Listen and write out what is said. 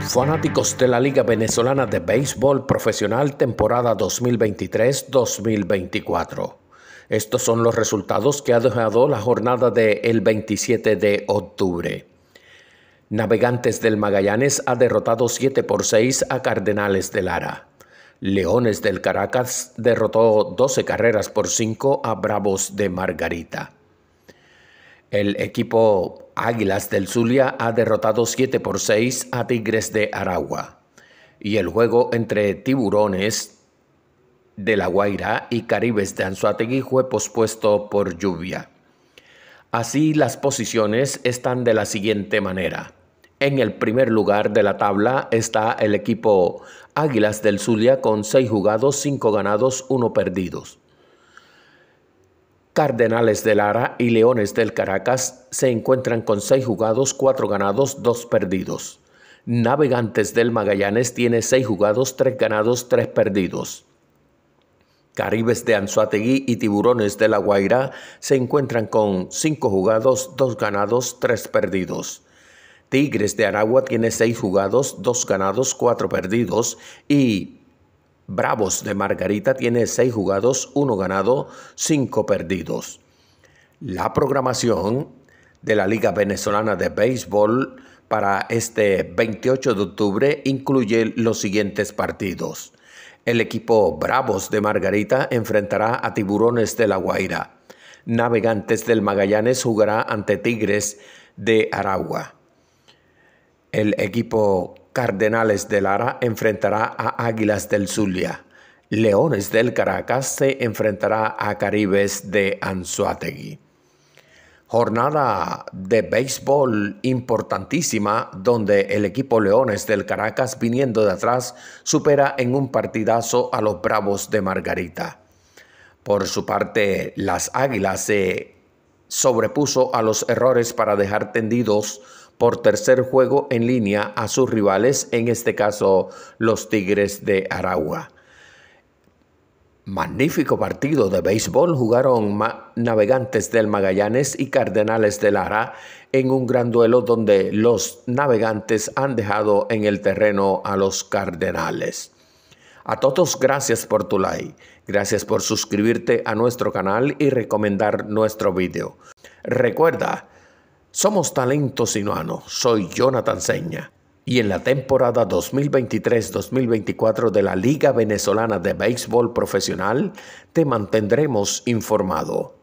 Fanáticos de la Liga Venezolana de Béisbol Profesional temporada 2023-2024. Estos son los resultados que ha dejado la jornada del 27 de octubre. Navegantes del Magallanes ha derrotado 7 por 6 a Cardenales de Lara. Leones del Caracas derrotó 12 carreras por 5 a Bravos de Margarita. El equipo Águilas del Zulia ha derrotado 7 por 6 a Tigres de Aragua. Y el juego entre Tiburones de La Guaira y Caribes de Anzuategui fue pospuesto por lluvia. Así las posiciones están de la siguiente manera. En el primer lugar de la tabla está el equipo Águilas del Zulia con 6 jugados, 5 ganados, 1 perdidos. Cardenales de Lara y Leones del Caracas se encuentran con seis jugados, cuatro ganados, dos perdidos. Navegantes del Magallanes tiene seis jugados, tres ganados, tres perdidos. Caribes de Anzuategui y Tiburones de La Guaira se encuentran con cinco jugados, dos ganados, tres perdidos. Tigres de Aragua tiene seis jugados, dos ganados, cuatro perdidos y Bravos de Margarita tiene seis jugados, uno ganado, cinco perdidos. La programación de la Liga Venezolana de Béisbol para este 28 de octubre incluye los siguientes partidos. El equipo Bravos de Margarita enfrentará a Tiburones de La Guaira. Navegantes del Magallanes jugará ante Tigres de Aragua. El equipo Cardenales de Lara enfrentará a Águilas del Zulia. Leones del Caracas se enfrentará a Caribes de Anzuategui. Jornada de béisbol importantísima donde el equipo Leones del Caracas viniendo de atrás supera en un partidazo a los Bravos de Margarita. Por su parte, las Águilas se sobrepuso a los errores para dejar tendidos por tercer juego en línea a sus rivales, en este caso los Tigres de Aragua. Magnífico partido de béisbol jugaron Navegantes del Magallanes y Cardenales de Lara en un gran duelo donde los Navegantes han dejado en el terreno a los Cardenales. A todos gracias por tu like, gracias por suscribirte a nuestro canal y recomendar nuestro video. Recuerda, somos Talento Sinuano, soy Jonathan Seña y en la temporada 2023-2024 de la Liga Venezolana de Béisbol Profesional te mantendremos informado.